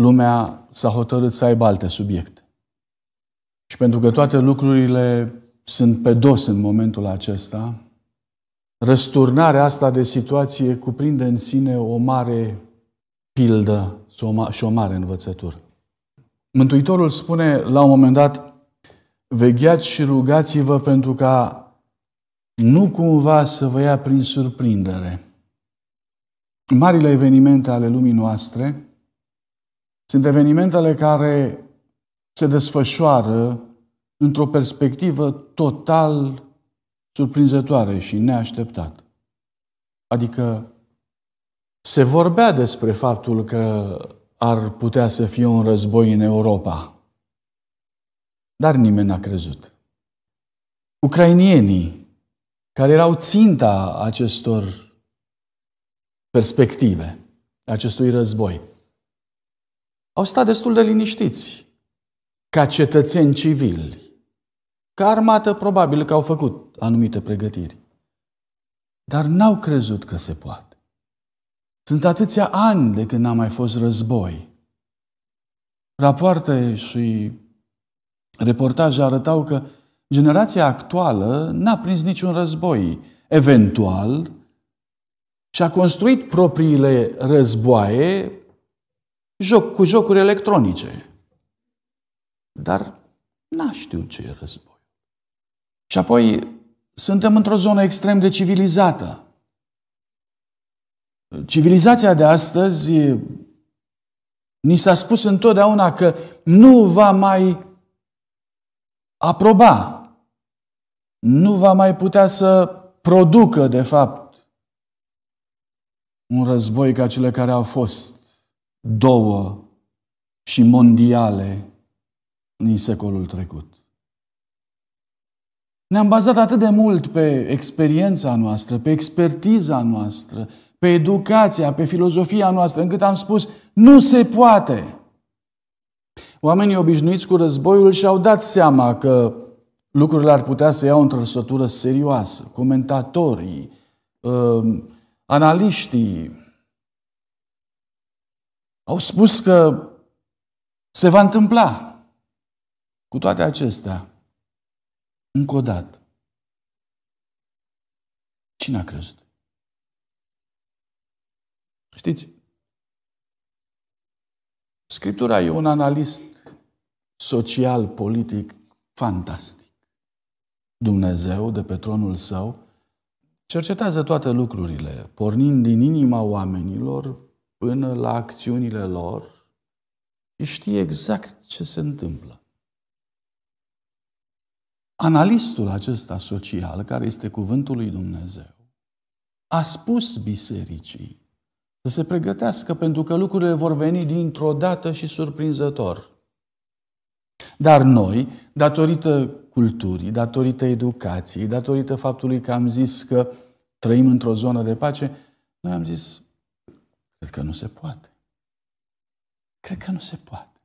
lumea s-a hotărât să aibă alte subiecte. Și pentru că toate lucrurile sunt pe dos în momentul acesta, răsturnarea asta de situație cuprinde în sine o mare pildă și o mare învățătură. Mântuitorul spune la un moment dat, vegheați și rugați-vă pentru ca nu cumva să vă ia prin surprindere. Marile evenimente ale lumii noastre sunt evenimentele care se desfășoară într-o perspectivă total surprinzătoare și neașteptată. Adică se vorbea despre faptul că ar putea să fie un război în Europa, dar nimeni n-a crezut. Ucrainienii, care erau ținta acestor perspective, acestui război, au stat destul de liniștiți ca cetățeni civili. Ca armată, probabil că au făcut anumite pregătiri. Dar n-au crezut că se poate. Sunt atâția ani de când n-a mai fost război. Rapoarte și reportaje arătau că generația actuală n-a prins niciun război. Eventual, și-a construit propriile războaie joc cu jocuri electronice. Dar n-a știut ce e război. Și apoi suntem într-o zonă extrem de civilizată. Civilizația de astăzi ni s-a spus întotdeauna că nu va mai aproba, nu va mai putea să producă, de fapt, un război ca cele care au fost două și mondiale din secolul trecut. Ne-am bazat atât de mult pe experiența noastră, pe expertiza noastră, pe educația, pe filozofia noastră, încât am spus, nu se poate. Oamenii obișnuiți cu războiul și-au dat seama că lucrurile ar putea să iau într-o răsătură serioasă. Comentatorii, ă, analiștii, au spus că se va întâmpla. Cu toate acestea, încă o dată, cine a crezut? Știți? Scriptura e un analist social, politic, fantastic. Dumnezeu, de pe tronul său, cercetează toate lucrurile, pornind din inima oamenilor până la acțiunile lor și știe exact ce se întâmplă. Analistul acesta social, care este cuvântul lui Dumnezeu, a spus bisericii să se pregătească pentru că lucrurile vor veni dintr-o dată și surprinzător. Dar noi, datorită culturii, datorită educației, datorită faptului că am zis că trăim într-o zonă de pace, noi am zis, Cred că nu se poate. Cred că nu se poate.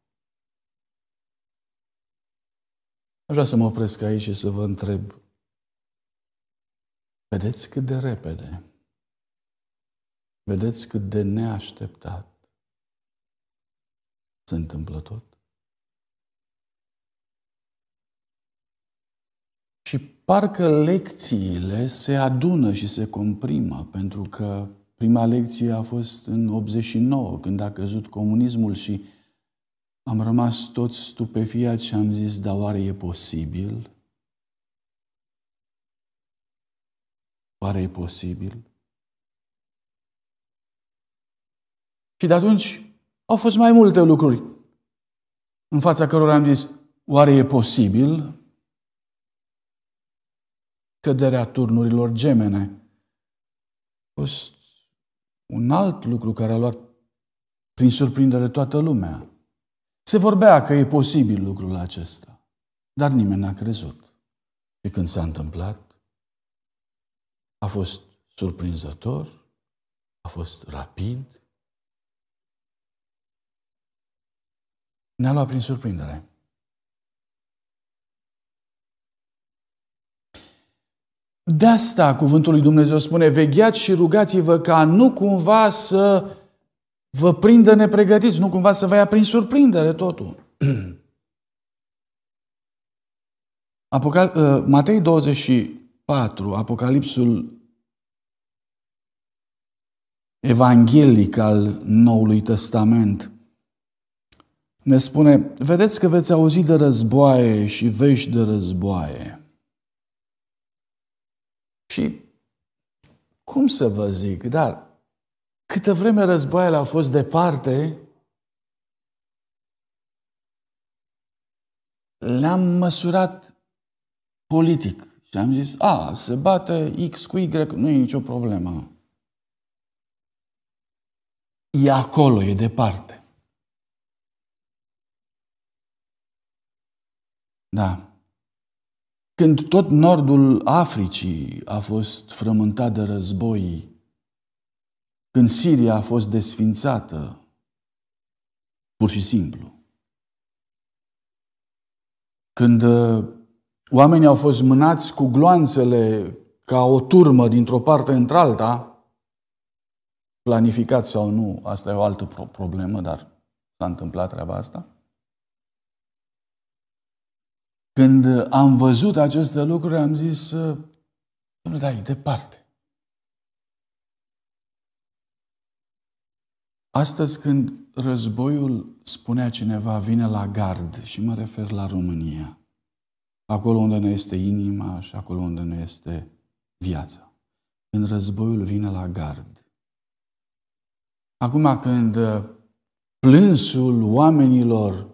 Aș vrea să mă opresc aici și să vă întreb. Vedeți cât de repede, vedeți cât de neașteptat se întâmplă tot. Și parcă lecțiile se adună și se comprimă pentru că Prima lecție a fost în 89, când a căzut comunismul și am rămas toți stupefiați și am zis, dar oare e posibil? Oare e posibil? Și de atunci au fost mai multe lucruri în fața cărora am zis, oare e posibil? Căderea turnurilor gemene. A fost un alt lucru care a luat prin surprindere toată lumea. Se vorbea că e posibil lucrul acesta, dar nimeni n-a crezut. Și când s-a întâmplat, a fost surprinzător, a fost rapid, ne-a luat prin surprindere. De asta cuvântul lui Dumnezeu spune, vegheați și rugați-vă ca nu cumva să vă prindă nepregătiți, nu cumva să vă ia prin surprindere totul. Apocal- uh, Matei 24, Apocalipsul evanghelic al Noului Testament, ne spune, vedeți că veți auzi de războaie și vești de războaie. Și cum să vă zic, dar câtă vreme războaiele au fost departe, le-am măsurat politic. Și am zis, a, se bate X cu Y, nu e nicio problemă. E acolo, e departe. Da când tot nordul Africii a fost frământat de război, când Siria a fost desfințată, pur și simplu, când uh, oamenii au fost mânați cu gloanțele ca o turmă dintr-o parte într-alta, planificat sau nu, asta e o altă problemă, dar s-a întâmplat treaba asta, când am văzut aceste lucruri, am zis, uh, nu dai departe. Astăzi când războiul, spunea cineva, vine la gard și mă refer la România, acolo unde ne este inima și acolo unde ne este viața. Când războiul vine la gard. Acum când plânsul oamenilor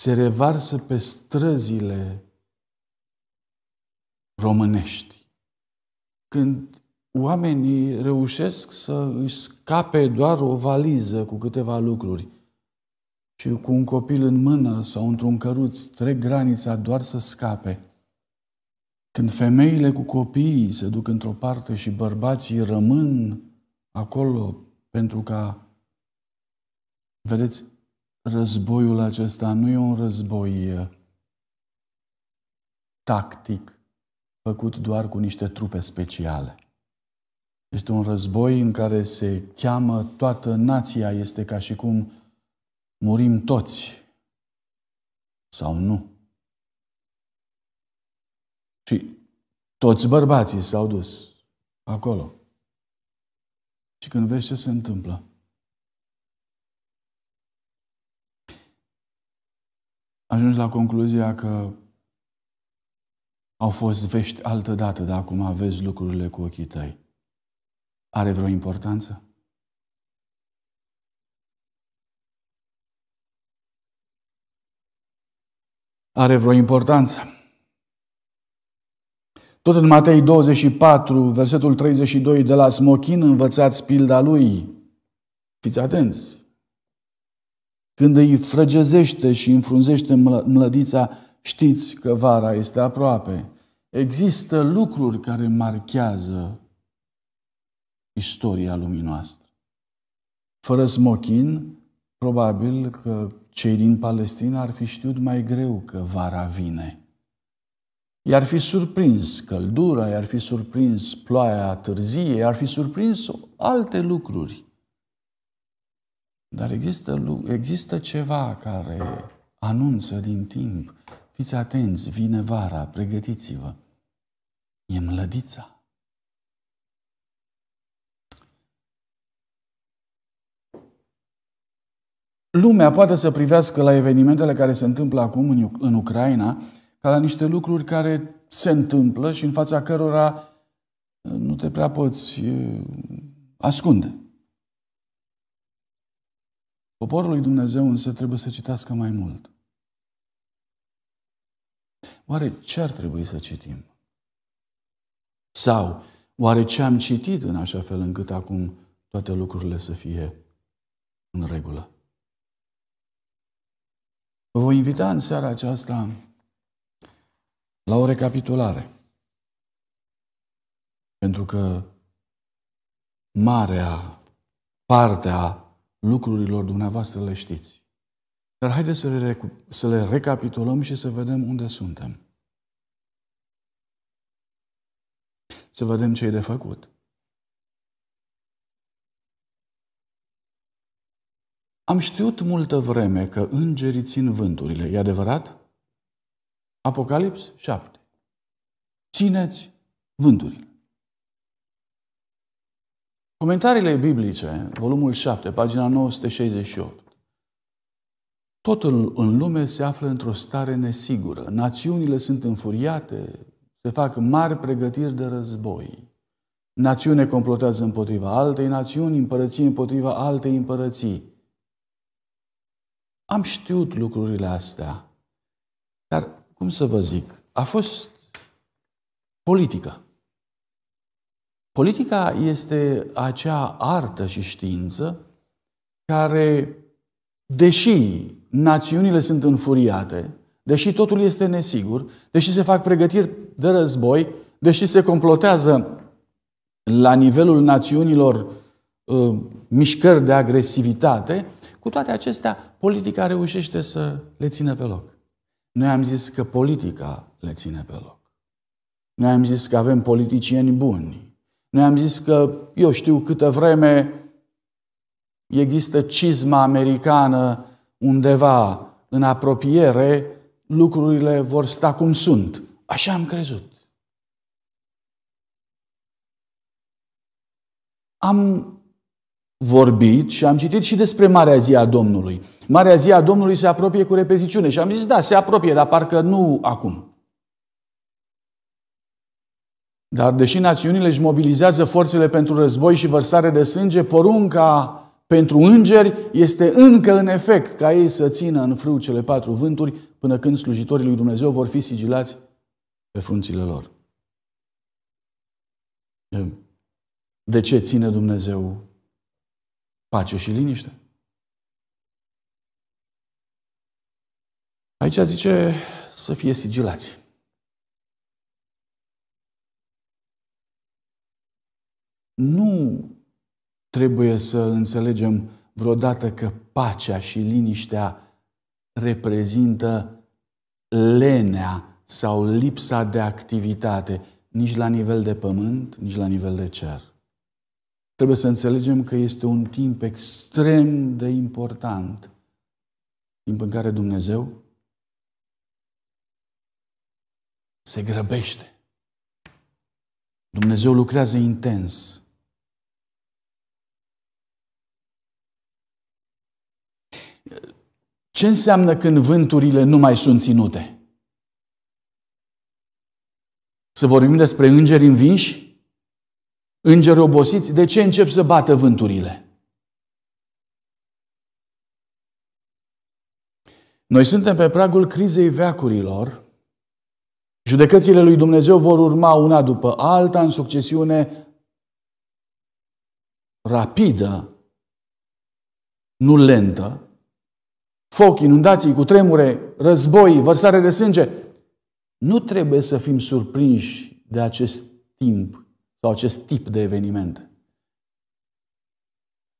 se revarsă pe străzile românești. Când oamenii reușesc să își scape doar o valiză cu câteva lucruri și cu un copil în mână sau într-un căruț trec granița doar să scape. Când femeile cu copiii se duc într-o parte și bărbații rămân acolo pentru ca, vedeți, războiul acesta nu e un război tactic făcut doar cu niște trupe speciale. Este un război în care se cheamă toată nația, este ca și cum murim toți sau nu. Și toți bărbații s-au dus acolo. Și când vezi ce se întâmplă, ajungi la concluzia că au fost vești altă dată, dar acum vezi lucrurile cu ochii tăi. Are vreo importanță? Are vreo importanță? Tot în Matei 24, versetul 32, de la smochin învățați pilda lui. Fiți atenți! Când îi frăgezește și înfrunzește mlădița, știți că vara este aproape. Există lucruri care marchează istoria lumii noastre. Fără smochin, probabil că cei din Palestina ar fi știut mai greu că vara vine. I-ar fi surprins căldura, i-ar fi surprins ploaia târzie, i-ar fi surprins alte lucruri. Dar există, există ceva care anunță din timp. Fiți atenți, vine vara, pregătiți-vă. E mlădița. Lumea poate să privească la evenimentele care se întâmplă acum în Ucraina ca la niște lucruri care se întâmplă și în fața cărora uh, nu te prea poți uh, ascunde. Poporul lui Dumnezeu însă trebuie să citească mai mult. Oare ce ar trebui să citim? Sau, oare ce am citit în așa fel încât acum toate lucrurile să fie în regulă? Vă voi invita în seara aceasta la o recapitulare. Pentru că marea parte a lucrurilor dumneavoastră le știți. Dar haideți să le, să le recapitulăm și să vedem unde suntem. Să vedem ce e de făcut. Am știut multă vreme că îngerii țin vânturile. E adevărat? Apocalips 7. Țineți vânturile. Comentariile biblice, volumul 7, pagina 968. Totul în lume se află într-o stare nesigură. Națiunile sunt înfuriate, se fac mari pregătiri de război. Națiune complotează împotriva altei națiuni, împărății împotriva altei împărății. Am știut lucrurile astea, dar, cum să vă zic, a fost politică. Politica este acea artă și știință care, deși națiunile sunt înfuriate, deși totul este nesigur, deși se fac pregătiri de război, deși se complotează la nivelul națiunilor uh, mișcări de agresivitate, cu toate acestea, politica reușește să le țină pe loc. Noi am zis că politica le ține pe loc. Noi am zis că avem politicieni buni, noi am zis că eu știu câtă vreme există cizma americană undeva în apropiere, lucrurile vor sta cum sunt. Așa am crezut. Am vorbit și am citit și despre Marea Zi a Domnului. Marea Zi a Domnului se apropie cu repeziciune și am zis, da, se apropie, dar parcă nu acum. Dar deși națiunile își mobilizează forțele pentru război și vărsare de sânge, porunca pentru îngeri este încă în efect ca ei să țină în frâu cele patru vânturi până când slujitorii lui Dumnezeu vor fi sigilați pe frunțile lor. De ce ține Dumnezeu pace și liniște? Aici zice să fie sigilați. nu trebuie să înțelegem vreodată că pacea și liniștea reprezintă lenea sau lipsa de activitate, nici la nivel de pământ, nici la nivel de cer. Trebuie să înțelegem că este un timp extrem de important, timp în care Dumnezeu se grăbește. Dumnezeu lucrează intens Ce înseamnă când vânturile nu mai sunt ținute? Să vorbim despre îngeri învinși? Îngeri obosiți? De ce încep să bată vânturile? Noi suntem pe pragul crizei veacurilor. Judecățile lui Dumnezeu vor urma una după alta în succesiune rapidă, nu lentă foc, inundații, cu tremure, război, vărsare de sânge. Nu trebuie să fim surprinși de acest timp sau acest tip de evenimente.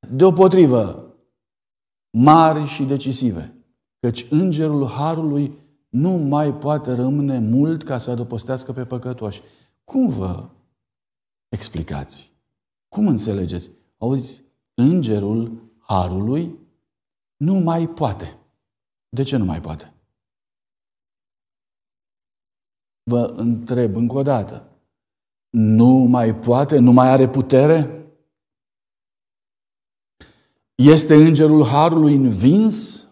Deopotrivă, mari și decisive, căci îngerul Harului nu mai poate rămâne mult ca să adăpostească pe păcătoși. Cum vă explicați? Cum înțelegeți? Auzi, îngerul Harului nu mai poate. De ce nu mai poate? Vă întreb încă o dată. Nu mai poate? Nu mai are putere? Este îngerul harului învins?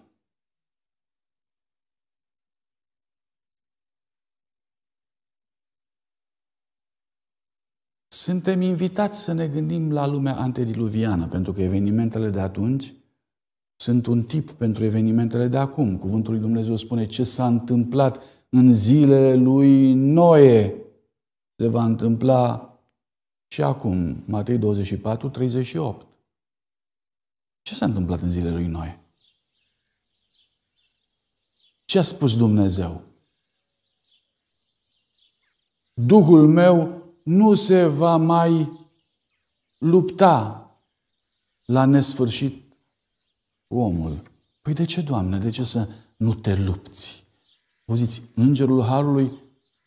Suntem invitați să ne gândim la lumea antediluviană, pentru că evenimentele de atunci sunt un tip pentru evenimentele de acum. Cuvântul lui Dumnezeu spune ce s-a întâmplat în zilele lui Noe. Se va întâmpla și acum. Matei 24, 38. Ce s-a întâmplat în zilele lui Noe? Ce a spus Dumnezeu? Duhul meu nu se va mai lupta la nesfârșit omul, păi de ce, Doamne, de ce să nu te lupți? Auziți, Îngerul Harului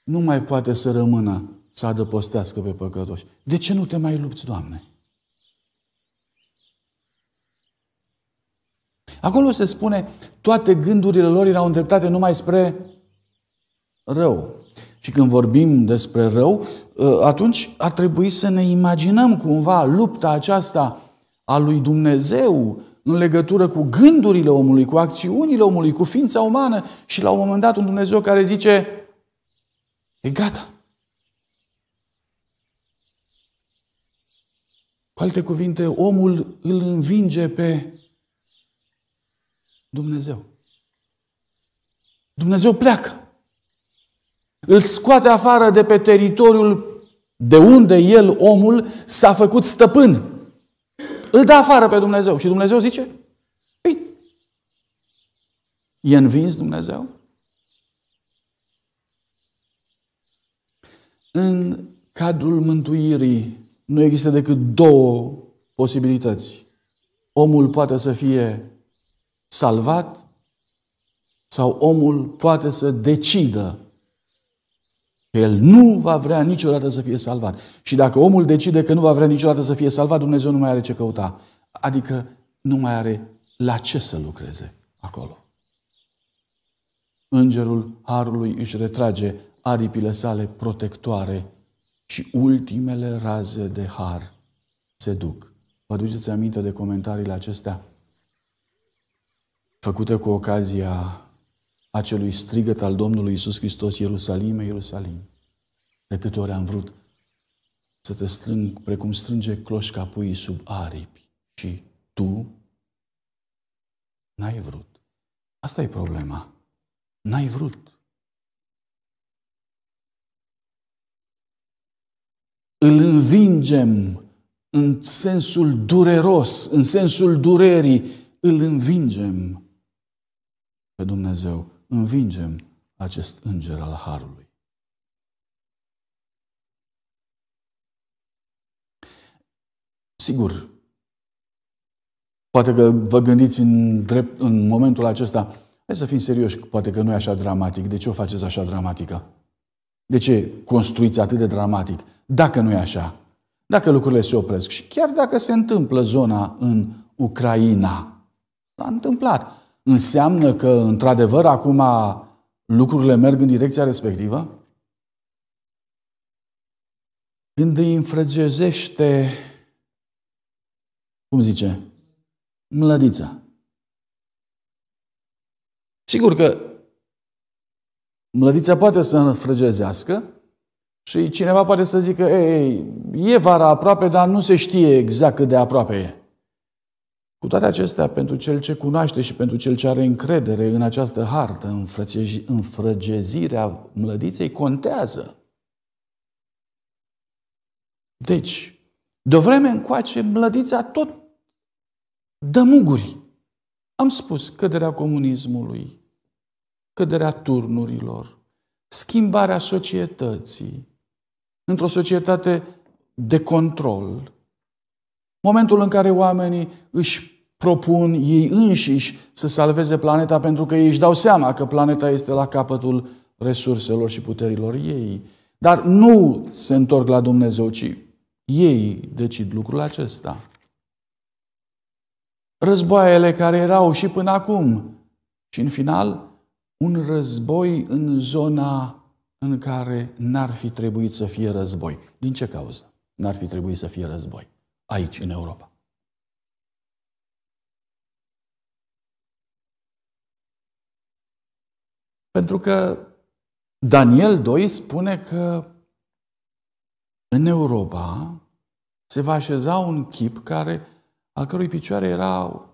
nu mai poate să rămână să adăpostească pe păcătoși. De ce nu te mai lupți, Doamne? Acolo se spune, toate gândurile lor erau îndreptate numai spre rău. Și când vorbim despre rău, ă, atunci ar trebui să ne imaginăm cumva lupta aceasta a lui Dumnezeu în legătură cu gândurile omului, cu acțiunile omului, cu ființa umană și la un moment dat un Dumnezeu care zice e gata. Cu alte cuvinte, omul îl învinge pe Dumnezeu. Dumnezeu pleacă. Îl scoate afară de pe teritoriul de unde el, omul, s-a făcut stăpân. Îl dă afară pe Dumnezeu. Și Dumnezeu zice, păi, e învins Dumnezeu? În cadrul mântuirii nu există decât două posibilități. Omul poate să fie salvat sau omul poate să decidă că el nu va vrea niciodată să fie salvat. Și dacă omul decide că nu va vrea niciodată să fie salvat, Dumnezeu nu mai are ce căuta. Adică nu mai are la ce să lucreze acolo. Îngerul Harului își retrage aripile sale protectoare și ultimele raze de har se duc. Vă aduceți aminte de comentariile acestea? Făcute cu ocazia acelui strigăt al Domnului Isus Hristos, Ierusalime, Ierusalim. De câte ori am vrut să te strâng precum strânge cloșca puii sub aripi și tu n-ai vrut. Asta e problema. N-ai vrut. Îl învingem în sensul dureros, în sensul durerii, îl învingem pe Dumnezeu învingem acest înger al harului. Sigur, poate că vă gândiți în, drept, în momentul acesta, hai să fim serioși, poate că nu e așa dramatic. De ce o faceți așa dramatică? De ce construiți atât de dramatic? Dacă nu e așa, dacă lucrurile se opresc și chiar dacă se întâmplă zona în Ucraina, s-a întâmplat înseamnă că, într-adevăr, acum lucrurile merg în direcția respectivă? Când îi înfrăgezește, cum zice, mlădița. Sigur că mlădița poate să înfrăgezească și cineva poate să zică, ei, e vara aproape, dar nu se știe exact cât de aproape e. Cu toate acestea, pentru cel ce cunoaște și pentru cel ce are încredere în această hartă, înfrăgezirea mlădiței contează. Deci, de vreme încoace, mlădița tot dă muguri. Am spus, căderea comunismului, căderea turnurilor, schimbarea societății, într-o societate de control, momentul în care oamenii își propun ei înșiși să salveze planeta pentru că ei își dau seama că planeta este la capătul resurselor și puterilor ei. Dar nu se întorc la Dumnezeu, ci ei decid lucrul acesta. Războaiele care erau și până acum și în final, un război în zona în care n-ar fi trebuit să fie război. Din ce cauză n-ar fi trebuit să fie război? Aici, în Europa. Pentru că Daniel 2 spune că în Europa se va așeza un chip care, al cărui picioare era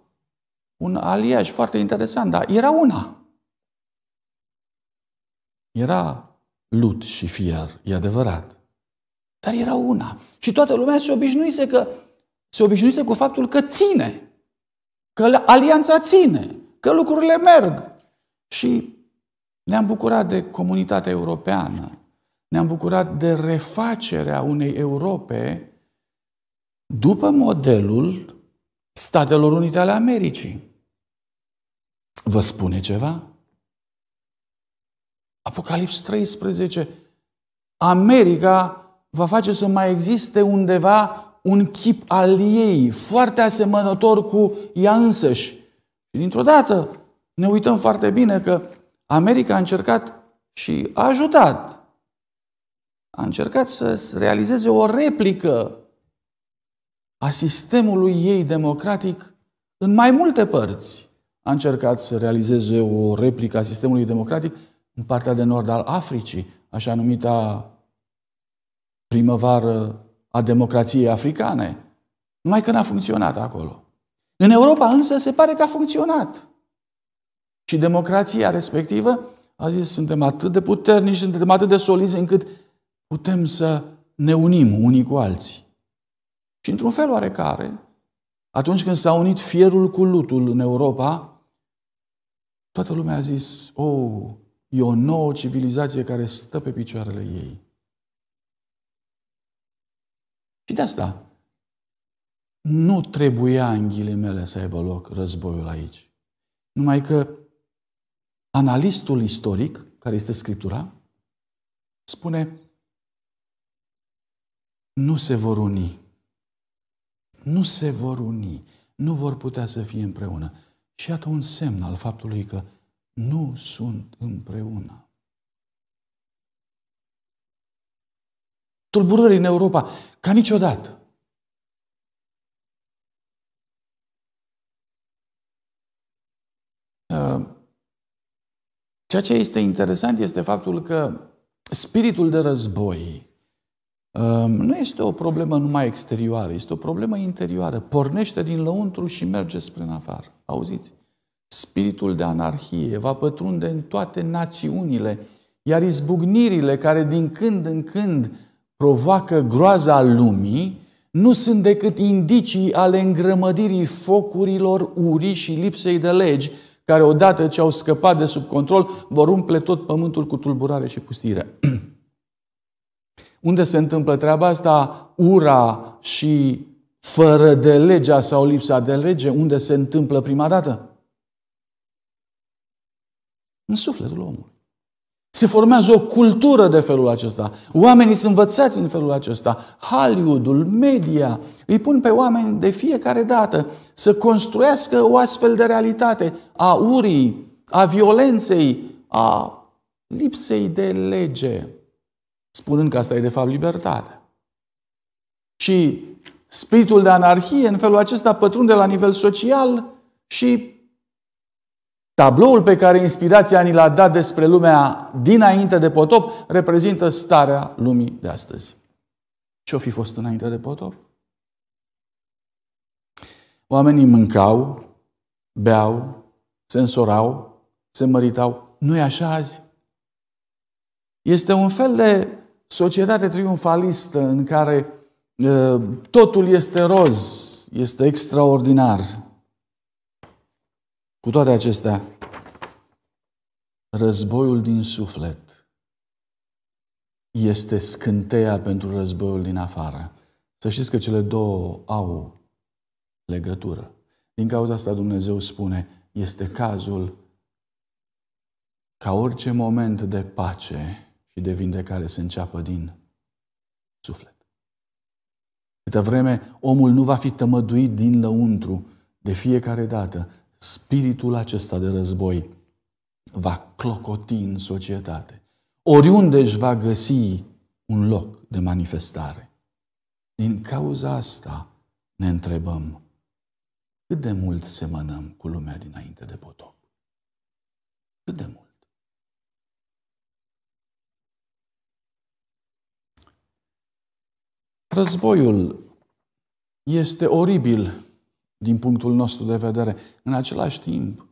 un aliaj foarte interesant, dar era una. Era lut și fier, e adevărat. Dar era una. Și toată lumea se obișnuise că se obișnuise cu faptul că ține, că alianța ține, că lucrurile merg. Și ne-am bucurat de comunitatea europeană, ne-am bucurat de refacerea unei Europe după modelul Statelor Unite ale Americii. Vă spune ceva? Apocalips 13. America va face să mai existe undeva un chip al ei, foarte asemănător cu ea însăși. Și dintr-o dată ne uităm foarte bine că America a încercat și a ajutat. A încercat să realizeze o replică a sistemului ei democratic în mai multe părți. A încercat să realizeze o replică a sistemului democratic în partea de nord al Africii, așa numita primăvară a democrației africane. Numai că n-a funcționat acolo. În Europa însă se pare că a funcționat. Și democrația respectivă a zis, suntem atât de puternici, suntem atât de solizi încât putem să ne unim unii cu alții. Și într-un fel oarecare, atunci când s-a unit fierul cu lutul în Europa, toată lumea a zis, oh, e o nouă civilizație care stă pe picioarele ei. Și de asta nu trebuia în ghilimele să aibă loc războiul aici. Numai că analistul istoric, care este Scriptura, spune nu se vor uni. Nu se vor uni. Nu vor putea să fie împreună. Și iată un semn al faptului că nu sunt împreună. Tulburări în Europa, ca niciodată. Ceea ce este interesant este faptul că spiritul de război um, nu este o problemă numai exterioară, este o problemă interioară. Pornește din lăuntru și merge spre afară. Auziți? Spiritul de anarhie va pătrunde în toate națiunile, iar izbucnirile care din când în când provoacă groaza lumii nu sunt decât indicii ale îngrămădirii focurilor, urii și lipsei de legi, care odată ce au scăpat de sub control, vor umple tot pământul cu tulburare și pustire. Unde se întâmplă treaba asta? Ura și fără de legea sau lipsa de lege, unde se întâmplă prima dată? În sufletul omului. Se formează o cultură de felul acesta. Oamenii sunt învățați în felul acesta. Hollywoodul, media, îi pun pe oameni de fiecare dată să construiască o astfel de realitate a urii, a violenței, a lipsei de lege, spunând că asta e de fapt libertate. Și spiritul de anarhie în felul acesta pătrunde la nivel social și Tabloul pe care inspirația ni l-a dat despre lumea dinainte de potop reprezintă starea lumii de astăzi. Ce-o fi fost înainte de potop? Oamenii mâncau, beau, se însorau, se măritau. nu e așa azi? Este un fel de societate triumfalistă în care uh, totul este roz, este extraordinar. Cu toate acestea, războiul din suflet este scânteia pentru războiul din afară. Să știți că cele două au legătură. Din cauza asta Dumnezeu spune, este cazul ca orice moment de pace și de vindecare să înceapă din suflet. Câte vreme omul nu va fi tămăduit din lăuntru de fiecare dată, spiritul acesta de război va clocoti în societate. Oriunde își va găsi un loc de manifestare. Din cauza asta ne întrebăm cât de mult semănăm cu lumea dinainte de potop. Cât de mult? Războiul este oribil din punctul nostru de vedere. În același timp,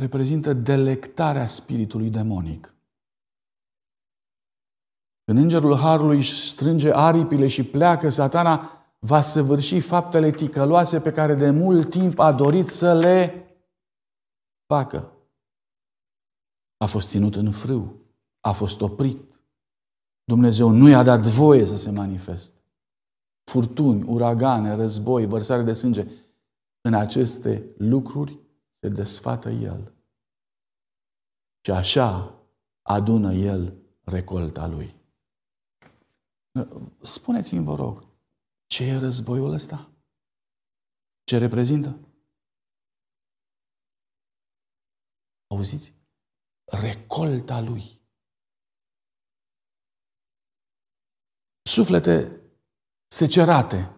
reprezintă delectarea spiritului demonic. Când îngerul Harului își strânge aripile și pleacă, satana va săvârși faptele ticăloase pe care de mult timp a dorit să le facă. A fost ținut în frâu, a fost oprit. Dumnezeu nu i-a dat voie să se manifeste furtuni, uragane, război, vărsare de sânge. În aceste lucruri se desfată El. Și așa adună El recolta Lui. Spuneți-mi, vă rog, ce e războiul ăsta? Ce reprezintă? Auziți? Recolta Lui. Suflete secerate,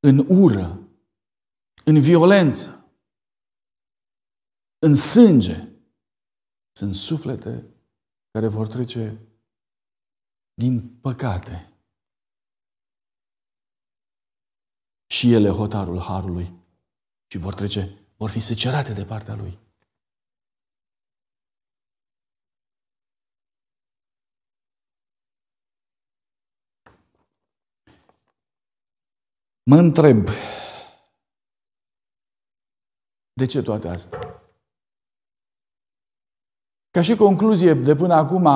în ură, în violență, în sânge. Sunt suflete care vor trece din păcate. Și ele hotarul harului și vor trece, vor fi secerate de partea lui. Mă întreb, de ce toate astea? Ca și concluzie de până acum,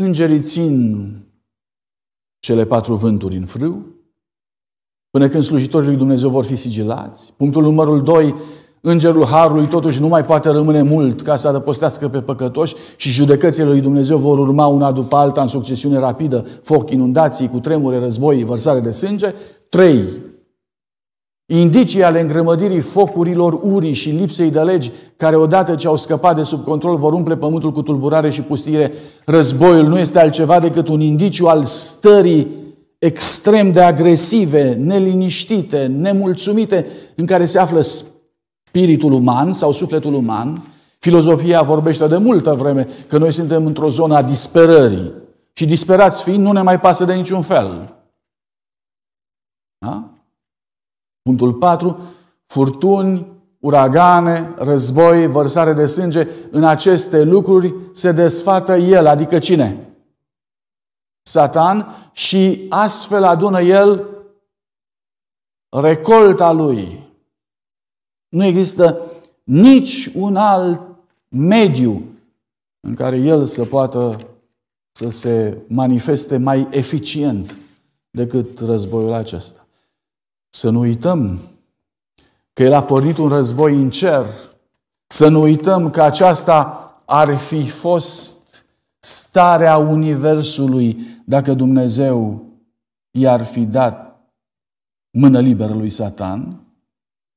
îngerii țin cele patru vânturi în frâu, până când slujitorii lui Dumnezeu vor fi sigilați. Punctul numărul 2, Îngerul Harului totuși nu mai poate rămâne mult ca să adăpostească pe păcătoși și judecățile lui Dumnezeu vor urma una după alta în succesiune rapidă, foc, inundații, cu tremure, război, vărsare de sânge. 3. Indicii ale îngrămădirii focurilor urii și lipsei de legi, care odată ce au scăpat de sub control vor umple pământul cu tulburare și pustire. Războiul nu este altceva decât un indiciu al stării extrem de agresive, neliniștite, nemulțumite, în care se află spiritul uman sau sufletul uman. Filozofia vorbește de multă vreme că noi suntem într-o zonă a disperării și disperați fiind nu ne mai pasă de niciun fel. Da? Punctul 4. Furtuni, uragane, război, vărsare de sânge, în aceste lucruri se desfată el, adică cine? Satan și astfel adună el recolta lui. Nu există nici un alt mediu în care el să poată să se manifeste mai eficient decât războiul acesta. Să nu uităm că el a pornit un război în cer. Să nu uităm că aceasta ar fi fost starea Universului dacă Dumnezeu i-ar fi dat mână liberă lui Satan.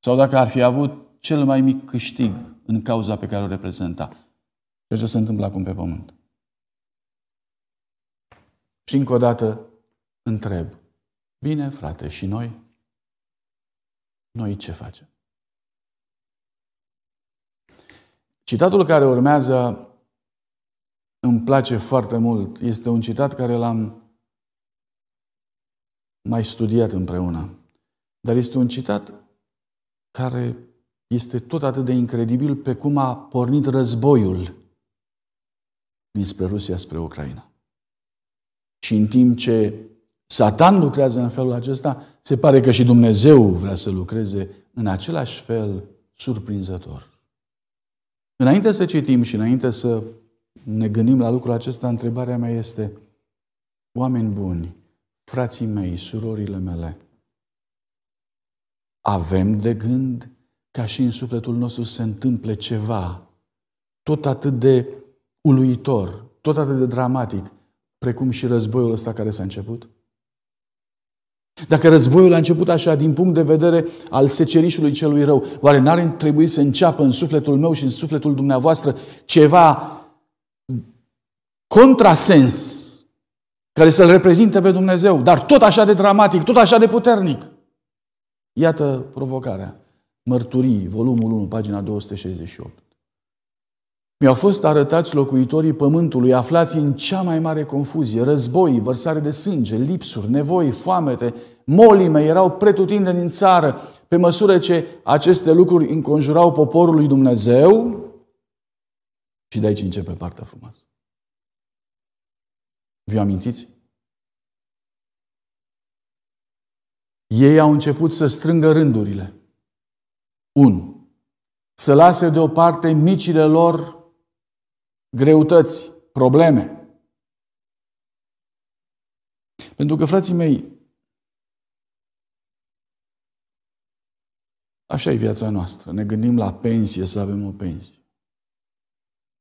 Sau dacă ar fi avut cel mai mic câștig în cauza pe care o reprezenta. Ceea ce se întâmplă acum pe pământ. Și încă o dată întreb. Bine, frate, și noi? Noi ce facem? Citatul care urmează îmi place foarte mult. Este un citat care l-am mai studiat împreună. Dar este un citat care este tot atât de incredibil pe cum a pornit războiul dinspre Rusia spre Ucraina. Și în timp ce Satan lucrează în felul acesta, se pare că și Dumnezeu vrea să lucreze în același fel surprinzător. Înainte să citim și înainte să ne gândim la lucrul acesta, întrebarea mea este, oameni buni, frații mei, surorile mele, avem de gând ca și în sufletul nostru să se întâmple ceva tot atât de uluitor, tot atât de dramatic, precum și războiul ăsta care s-a început? Dacă războiul a început așa din punct de vedere al secerișului celui rău, oare n-ar trebui să înceapă în sufletul meu și în sufletul dumneavoastră ceva contrasens care să-L reprezinte pe Dumnezeu, dar tot așa de dramatic, tot așa de puternic? Iată provocarea. Mărturii, volumul 1, pagina 268. Mi-au fost arătați locuitorii pământului, aflați în cea mai mare confuzie, război, vărsare de sânge, lipsuri, nevoi, foamete, molime erau pretutindeni în țară, pe măsură ce aceste lucruri înconjurau poporul lui Dumnezeu. Și de aici începe partea frumoasă. Vă amintiți? ei au început să strângă rândurile. 1. Să lase deoparte micile lor greutăți, probleme. Pentru că, frații mei, Așa e viața noastră. Ne gândim la pensie să avem o pensie.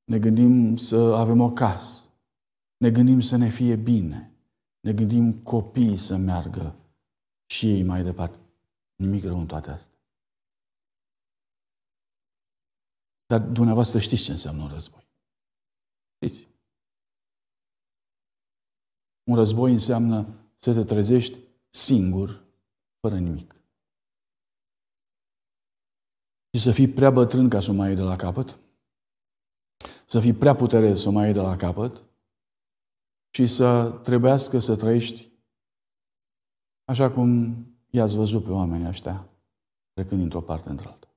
Ne gândim să avem o casă. Ne gândim să ne fie bine. Ne gândim copiii să meargă și ei mai departe. Nimic rău în toate astea. Dar dumneavoastră știți ce înseamnă un război. Știți? Un război înseamnă să te trezești singur, fără nimic. Și să fii prea bătrân ca să mai iei de la capăt, să fii prea puteres să mai iei de la capăt și să trebuiască să trăiești așa cum i-ați văzut pe oamenii ăștia trecând dintr-o parte într-alta.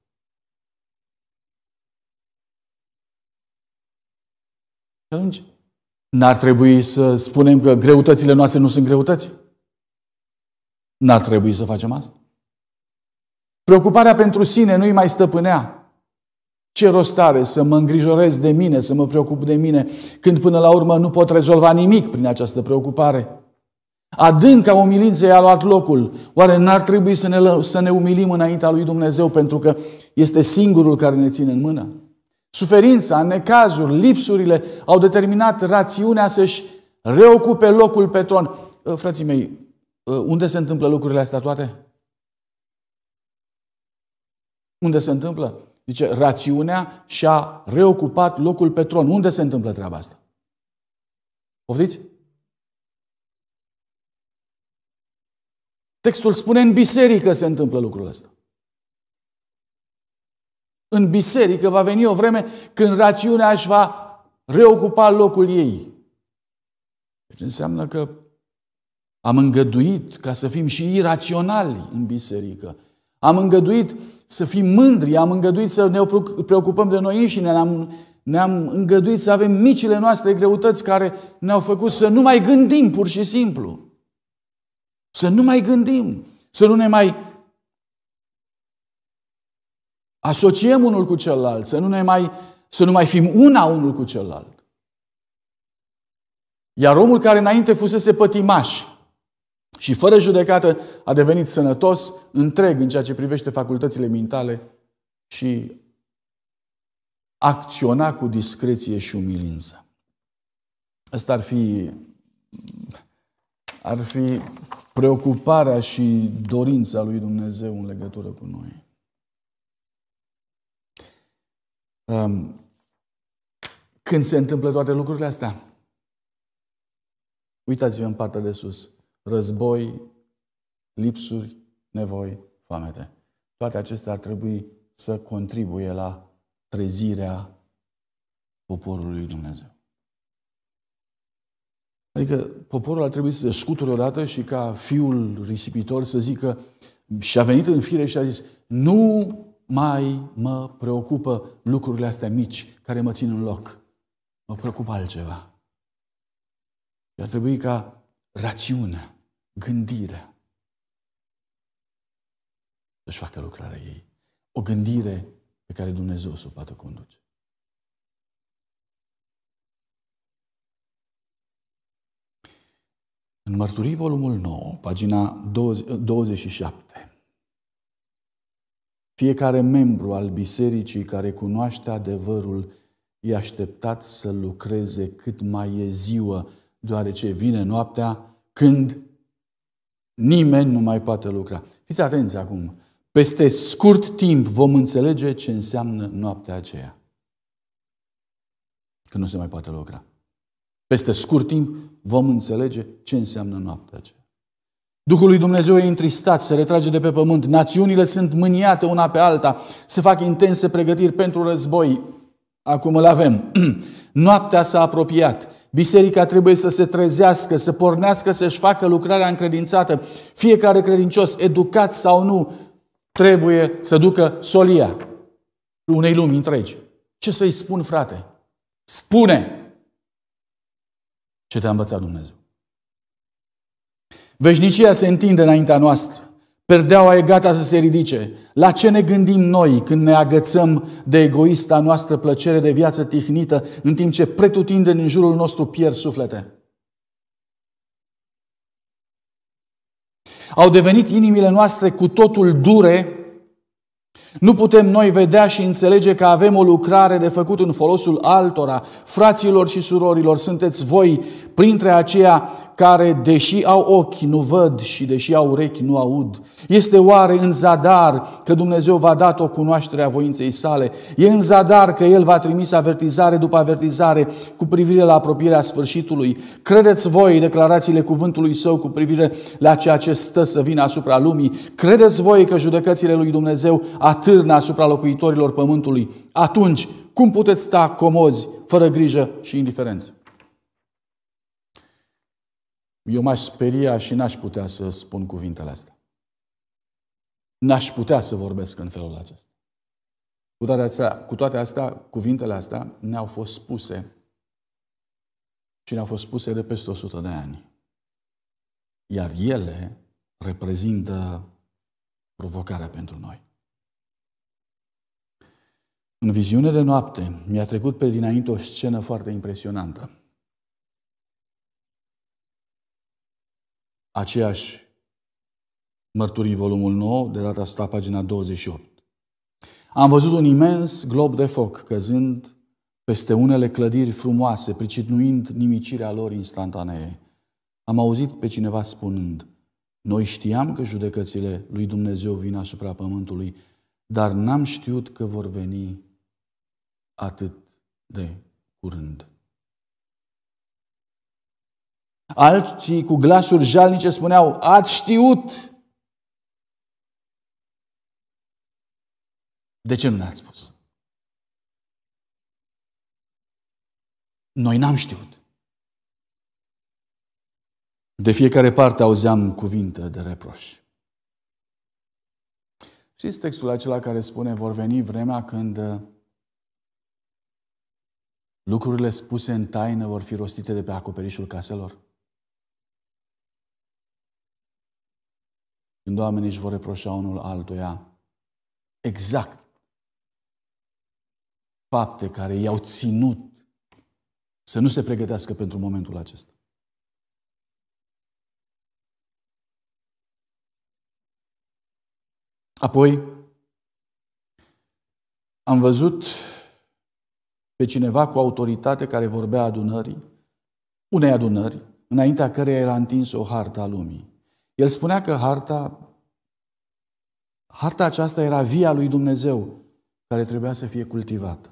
Și atunci, n-ar trebui să spunem că greutățile noastre nu sunt greutăți? N-ar trebui să facem asta? Preocuparea pentru sine nu-i mai stăpânea. Ce rost are să mă îngrijorez de mine, să mă preocup de mine, când până la urmă nu pot rezolva nimic prin această preocupare? Adânca umilinței a luat locul. Oare n-ar trebui să ne, să ne umilim înaintea lui Dumnezeu pentru că este singurul care ne ține în mână? Suferința, necazuri, lipsurile au determinat rațiunea să-și reocupe locul pe tron. Ă, frații mei, ă, unde se întâmplă lucrurile astea toate? Unde se întâmplă? Zice, rațiunea și-a reocupat locul pe tron. Unde se întâmplă treaba asta? Poftiți? Textul spune în biserică se întâmplă lucrul ăsta. În biserică va veni o vreme când rațiunea își va reocupa locul ei. Deci înseamnă că am îngăduit ca să fim și iraționali în biserică. Am îngăduit să fim mândri, am îngăduit să ne preocupăm de noi înșine, ne-am, ne-am îngăduit să avem micile noastre greutăți care ne-au făcut să nu mai gândim pur și simplu. Să nu mai gândim, să nu ne mai asociem unul cu celălalt, să nu, ne mai, să nu mai fim una unul cu celălalt. Iar omul care înainte fusese pătimaș și fără judecată a devenit sănătos întreg în ceea ce privește facultățile mentale și acționa cu discreție și umilință. asta ar fi ar fi preocuparea și dorința lui Dumnezeu în legătură cu noi. Um, când se întâmplă toate lucrurile astea? Uitați-vă în partea de sus. Război, lipsuri, nevoi, foamete. Toate acestea ar trebui să contribuie la trezirea poporului Dumnezeu. Adică poporul ar trebui să se scuture odată și ca fiul risipitor să zică și a venit în fire și a zis nu mai mă preocupă lucrurile astea mici care mă țin în loc. Mă preocupă altceva. Și ar trebui ca rațiunea, gândirea să-și facă lucrarea ei. O gândire pe care Dumnezeu să o poată conduce. În Mărturii, volumul 9, pagina 27. Fiecare membru al bisericii care cunoaște adevărul e așteptat să lucreze cât mai e ziua, deoarece vine noaptea când nimeni nu mai poate lucra. Fiți atenți acum! Peste scurt timp vom înțelege ce înseamnă noaptea aceea. Când nu se mai poate lucra. Peste scurt timp vom înțelege ce înseamnă noaptea aceea. Duhul lui Dumnezeu e întristat, se retrage de pe pământ, națiunile sunt mâniate una pe alta, se fac intense pregătiri pentru război. Acum îl avem. Noaptea s-a apropiat. Biserica trebuie să se trezească, să pornească, să-și facă lucrarea încredințată. Fiecare credincios, educat sau nu, trebuie să ducă solia unei lumi întregi. Ce să-i spun, frate? Spune! ce te-a învățat Dumnezeu. Veșnicia se întinde înaintea noastră. Perdeaua e gata să se ridice. La ce ne gândim noi când ne agățăm de egoista noastră plăcere de viață tihnită, în timp ce pretutinde în jurul nostru pierd suflete? Au devenit inimile noastre cu totul dure nu putem noi vedea și înțelege că avem o lucrare de făcut în folosul altora. Fraților și surorilor, sunteți voi printre aceia care, deși au ochi, nu văd și deși au urechi, nu aud? Este oare în zadar că Dumnezeu va dat o cunoaștere a voinței sale? E în zadar că El va trimis avertizare după avertizare cu privire la apropierea sfârșitului? Credeți voi declarațiile cuvântului Său cu privire la ceea ce stă să vină asupra lumii? Credeți voi că judecățile lui Dumnezeu atârnă asupra locuitorilor pământului? Atunci, cum puteți sta comozi, fără grijă și indiferență? Eu m-aș speria și n-aș putea să spun cuvintele astea. N-aș putea să vorbesc în felul acesta. Cu toate astea, cu toate astea cuvintele astea ne-au fost spuse și ne-au fost spuse de peste 100 de ani. Iar ele reprezintă provocarea pentru noi. În viziune de noapte mi-a trecut pe dinainte o scenă foarte impresionantă. aceeași mărturii, volumul 9, de data asta, pagina 28. Am văzut un imens glob de foc căzând peste unele clădiri frumoase, pricitnuind nimicirea lor instantanee. Am auzit pe cineva spunând, noi știam că judecățile lui Dumnezeu vin asupra pământului, dar n-am știut că vor veni atât de curând. Alții cu glasuri jalnice spuneau, ați știut! De ce nu ne-ați spus? Noi n-am știut. De fiecare parte auzeam cuvinte de reproș. Știți textul acela care spune vor veni vremea când uh, lucrurile spuse în taină vor fi rostite de pe acoperișul caselor? Când oamenii își vor reproșa unul altuia exact fapte care i-au ținut să nu se pregătească pentru momentul acesta. Apoi, am văzut pe cineva cu autoritate care vorbea adunării, unei adunări, înaintea căreia era întins o hartă a lumii. El spunea că harta, harta aceasta era via lui Dumnezeu, care trebuia să fie cultivată.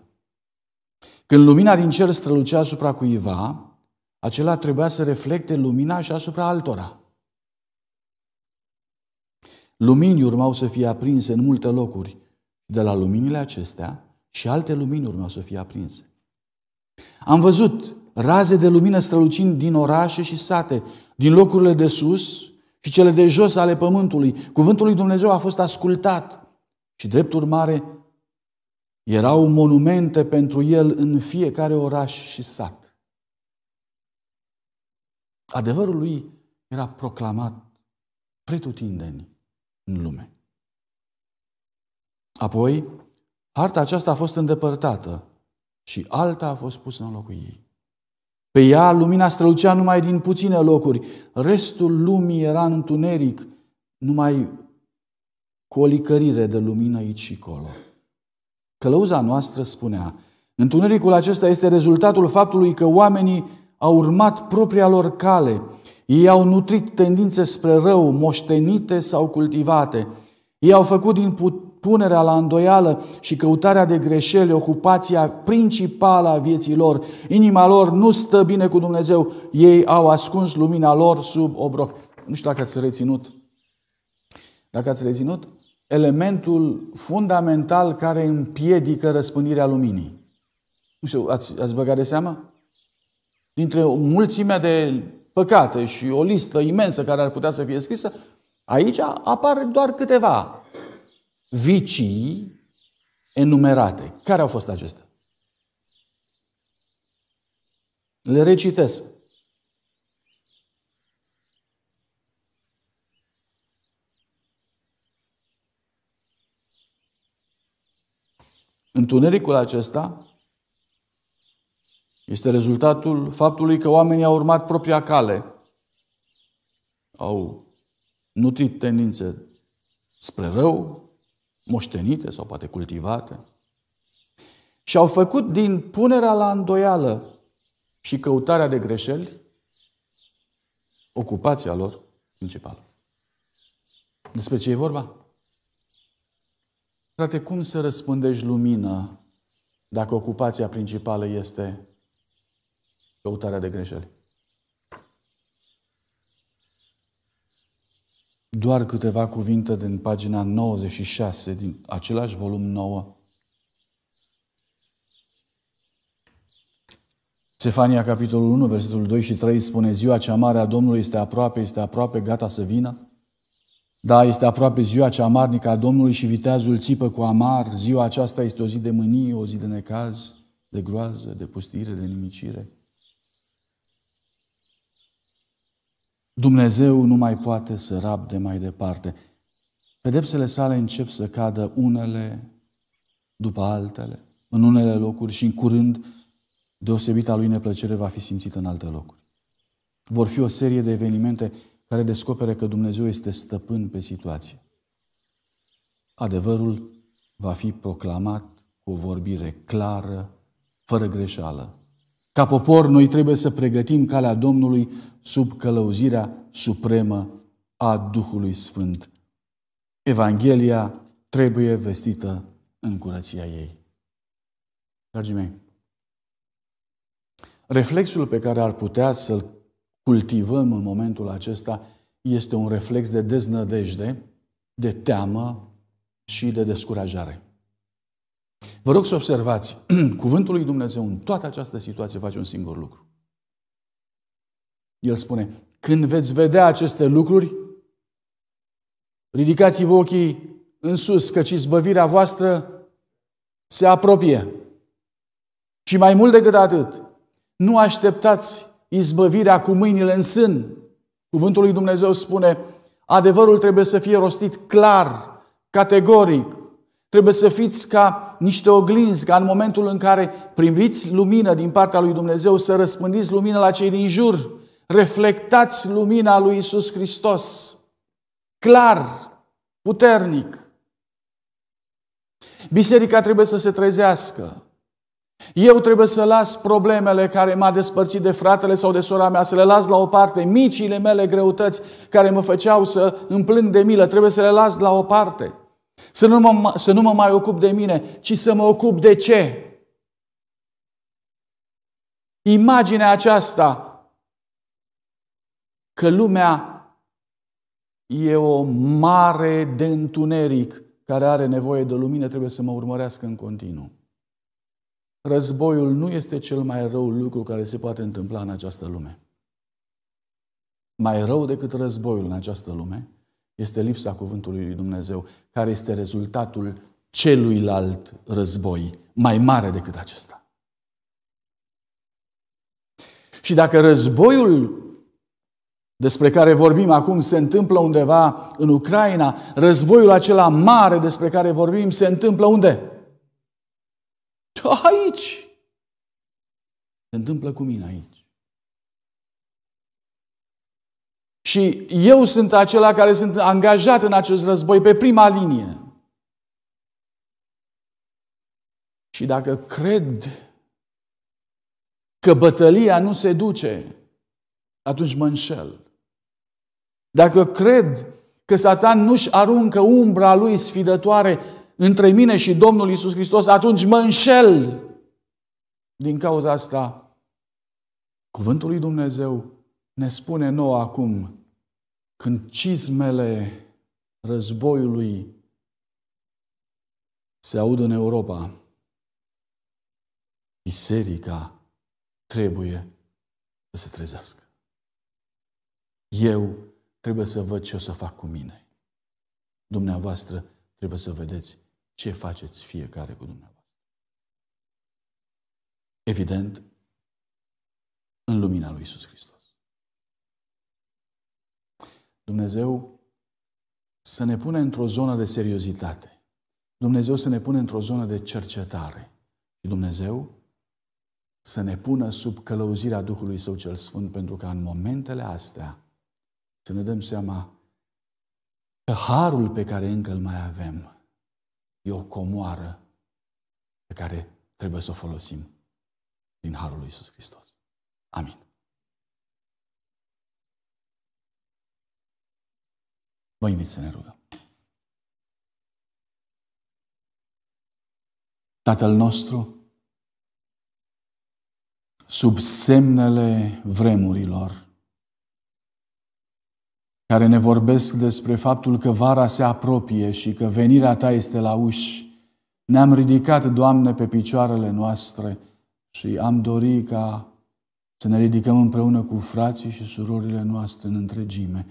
Când lumina din cer strălucea asupra cuiva, acela trebuia să reflecte lumina și asupra altora. Lumini urmau să fie aprinse în multe locuri. De la luminile acestea și alte lumini urmau să fie aprinse. Am văzut raze de lumină strălucind din orașe și sate, din locurile de sus și cele de jos ale pământului. Cuvântul lui Dumnezeu a fost ascultat și, drept urmare, erau monumente pentru el în fiecare oraș și sat. Adevărul lui era proclamat pretutindeni în lume. Apoi, harta aceasta a fost îndepărtată și alta a fost pusă în locul ei. Pe ea lumina strălucea numai din puține locuri. Restul lumii era în întuneric, numai cu o licărire de lumină aici și acolo. Călăuza noastră spunea, întunericul acesta este rezultatul faptului că oamenii au urmat propria lor cale. Ei au nutrit tendințe spre rău, moștenite sau cultivate. Ei au făcut din put- punerea la îndoială și căutarea de greșeli, ocupația principală a vieții lor. Inima lor nu stă bine cu Dumnezeu, ei au ascuns lumina lor sub obroc. Nu știu dacă ați reținut. Dacă ați reținut, elementul fundamental care împiedică răspândirea luminii. Nu știu, ați, ați băgat de seamă? Dintre o mulțime de păcate și o listă imensă care ar putea să fie scrisă, aici apar doar câteva vicii enumerate. Care au fost acestea? Le recitesc. Întunericul acesta este rezultatul faptului că oamenii au urmat propria cale, au nutrit tendințe spre rău, moștenite sau poate cultivate. Și au făcut din punerea la îndoială și căutarea de greșeli ocupația lor principală. Despre ce e vorba? Frate, cum să răspundești lumină dacă ocupația principală este căutarea de greșeli? doar câteva cuvinte din pagina 96 din același volum 9. Stefania, capitolul 1, versetul 2 și 3 spune Ziua cea mare a Domnului este aproape, este aproape, gata să vină. Da, este aproape ziua cea amarnică a Domnului și viteazul țipă cu amar. Ziua aceasta este o zi de mânie, o zi de necaz, de groază, de pustire, de nimicire. Dumnezeu nu mai poate să rabde mai departe. Pedepsele sale încep să cadă unele după altele, în unele locuri și în curând deosebita lui neplăcere va fi simțită în alte locuri. Vor fi o serie de evenimente care descopere că Dumnezeu este stăpân pe situație. Adevărul va fi proclamat cu o vorbire clară, fără greșeală, ca popor, noi trebuie să pregătim calea Domnului sub călăuzirea supremă a Duhului Sfânt. Evanghelia trebuie vestită în curăția ei. Dragii mei, reflexul pe care ar putea să-l cultivăm în momentul acesta este un reflex de deznădejde, de teamă și de descurajare. Vă rog să observați, cuvântul lui Dumnezeu în toată această situație face un singur lucru. El spune, când veți vedea aceste lucruri, ridicați-vă ochii în sus, căci izbăvirea voastră se apropie. Și mai mult decât atât, nu așteptați izbăvirea cu mâinile în sân. Cuvântul lui Dumnezeu spune, adevărul trebuie să fie rostit clar, categoric, Trebuie să fiți ca niște oglinzi, ca în momentul în care primiți lumină din partea lui Dumnezeu, să răspândiți lumină la cei din jur. Reflectați lumina lui Isus Hristos. Clar, puternic. Biserica trebuie să se trezească. Eu trebuie să las problemele care m-a despărțit de fratele sau de sora mea, să le las la o parte. Micile mele greutăți care mă făceau să îmi plâng de milă, trebuie să le las la o parte. Să nu, mă, să nu mă mai ocup de mine, ci să mă ocup de ce? Imaginea aceasta că lumea e o mare de întuneric care are nevoie de lumină, trebuie să mă urmărească în continuu. Războiul nu este cel mai rău lucru care se poate întâmpla în această lume. Mai rău decât războiul în această lume este lipsa cuvântului lui Dumnezeu, care este rezultatul celuilalt război, mai mare decât acesta. Și dacă războiul despre care vorbim acum se întâmplă undeva în Ucraina, războiul acela mare despre care vorbim se întâmplă unde? Aici! Se întâmplă cu mine aici. Și eu sunt acela care sunt angajat în acest război pe prima linie. Și dacă cred că bătălia nu se duce, atunci mă înșel. Dacă cred că Satan nu-și aruncă umbra lui sfidătoare între mine și Domnul Isus Hristos, atunci mă înșel. Din cauza asta, Cuvântul lui Dumnezeu ne spune nouă acum când cizmele războiului se aud în Europa, biserica trebuie să se trezească. Eu trebuie să văd ce o să fac cu mine. Dumneavoastră trebuie să vedeți ce faceți fiecare cu dumneavoastră. Evident, în lumina lui Isus Hristos. Dumnezeu să ne pune într-o zonă de seriozitate. Dumnezeu să ne pune într-o zonă de cercetare. Și Dumnezeu să ne pună sub călăuzirea Duhului Său cel Sfânt, pentru că în momentele astea să ne dăm seama că harul pe care încă îl mai avem e o comoară pe care trebuie să o folosim din harul lui Iisus Hristos. Amin. Vă invit să ne rugăm. Tatăl nostru, sub semnele vremurilor, care ne vorbesc despre faptul că vara se apropie și că venirea Ta este la uși, ne-am ridicat, Doamne, pe picioarele noastre și am dori ca să ne ridicăm împreună cu frații și surorile noastre în întregime,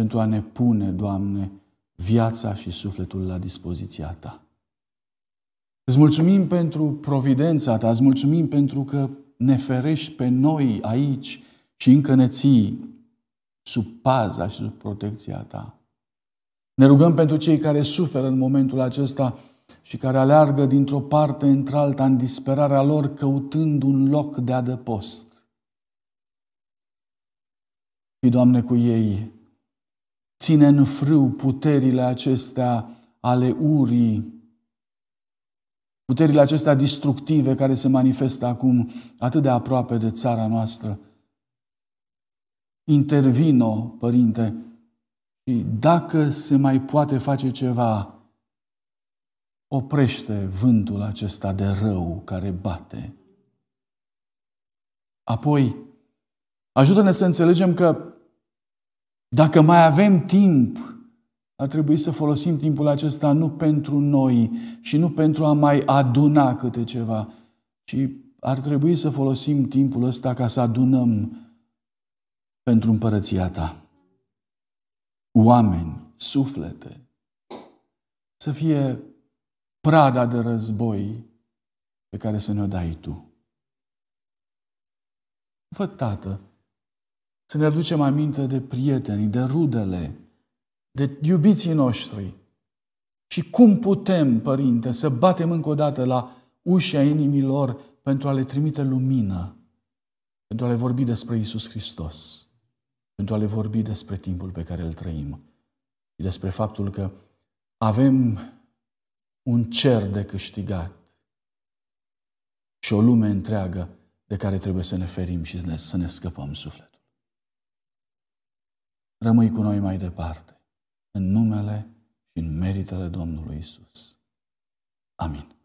pentru a ne pune, Doamne, viața și sufletul la dispoziția Ta. Îți mulțumim pentru providența Ta, îți mulțumim pentru că ne ferești pe noi aici și încă ne ții sub paza și sub protecția Ta. Ne rugăm pentru cei care suferă în momentul acesta și care aleargă dintr-o parte într-alta în disperarea lor căutând un loc de adăpost. Fii, Doamne, cu ei ține în frâu puterile acestea ale urii, puterile acestea destructive care se manifestă acum atât de aproape de țara noastră. Intervino, Părinte, și dacă se mai poate face ceva, oprește vântul acesta de rău care bate. Apoi, ajută-ne să înțelegem că dacă mai avem timp, ar trebui să folosim timpul acesta nu pentru noi și nu pentru a mai aduna câte ceva, ci ar trebui să folosim timpul ăsta ca să adunăm pentru împărăția ta. Oameni, suflete, să fie prada de război pe care să ne-o dai tu. Văd, Tată, să ne aducem aminte de prietenii, de rudele, de iubiții noștri. Și cum putem, Părinte, să batem încă o dată la ușa inimilor pentru a le trimite lumină, pentru a le vorbi despre Isus Hristos, pentru a le vorbi despre timpul pe care îl trăim și despre faptul că avem un cer de câștigat și o lume întreagă de care trebuie să ne ferim și să ne scăpăm suflet rămâi cu noi mai departe, în numele și în meritele Domnului Isus. Amin.